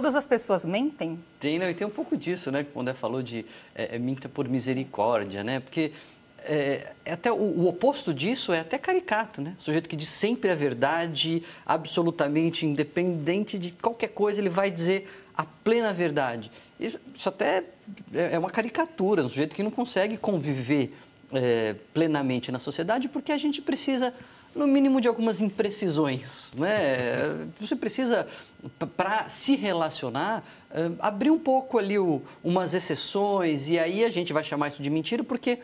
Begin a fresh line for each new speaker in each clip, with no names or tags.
Todas as pessoas mentem? Tem, não, e tem um pouco disso, né? Quando falou de é, é, minta por misericórdia, né? Porque é, é, até o, o, oposto disso é até caricato, né? O sujeito que diz sempre a verdade, absolutamente independente de qualquer coisa, ele vai dizer a plena verdade. Isso, isso até é, é uma caricatura, um sujeito que não consegue conviver é, plenamente na sociedade, porque a gente precisa no mínimo de algumas imprecisões. Né? Você precisa, para se relacionar, abrir um pouco ali o, umas exceções, e aí a gente vai chamar isso de mentira, porque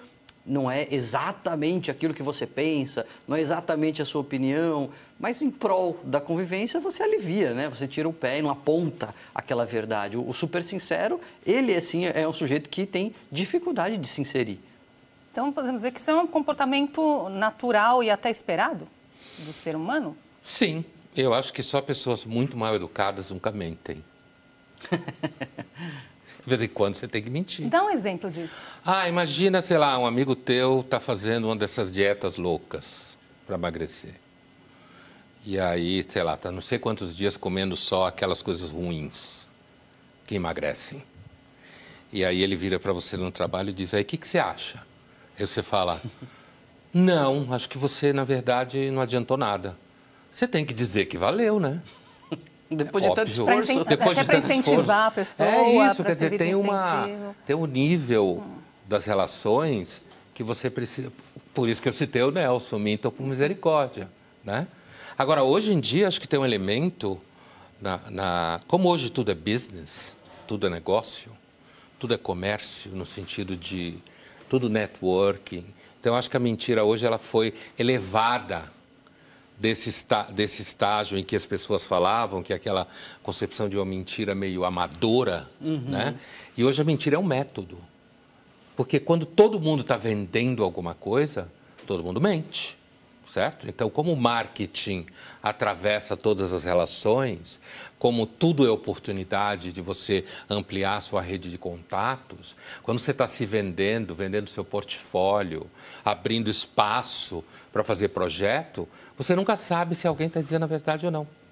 não é exatamente aquilo que você pensa, não é exatamente a sua opinião, mas em prol da convivência você alivia, né? Você tira o pé e não aponta aquela verdade. O, o super sincero, ele assim é um sujeito que tem dificuldade de se inserir. Então, podemos dizer que isso é um comportamento natural e até esperado do ser humano? Sim,
eu acho que só pessoas muito mal educadas nunca mentem. De vez em quando você tem que mentir.
Dá um exemplo disso.
Ah, imagina, sei lá, um amigo teu está fazendo uma dessas dietas loucas para emagrecer. E aí, sei lá, está não sei quantos dias comendo só aquelas coisas ruins que emagrecem. E aí ele vira para você no trabalho e diz: aí, o que, que você acha? Aí você fala: Não, acho que você, na verdade, não adiantou nada. Você tem que dizer que valeu, né? Depois de é tanto esforço. Depois até de para incentivar esforço. a é pessoa. É isso, quer dizer, tem, uma, tem um nível hum. das relações que você precisa. Por isso que eu citei o Nelson, mintam por misericórdia. Né? Agora, hoje em dia, acho que tem um elemento. Na, na, como hoje tudo é business, tudo é negócio, tudo é comércio, no sentido de tudo networking. Então, acho que a mentira hoje ela foi elevada desse, desse estágio em que as pessoas falavam, que é aquela concepção de uma mentira meio amadora, uhum. né? E hoje a mentira é um método. Porque quando todo mundo está vendendo alguma coisa, todo mundo mente certo? Então, como o marketing atravessa todas as relações, como tudo é oportunidade de você ampliar sua rede de contatos, quando você está se vendendo, vendendo seu portfólio, abrindo espaço para fazer projeto, você nunca sabe se alguém está dizendo a verdade ou não.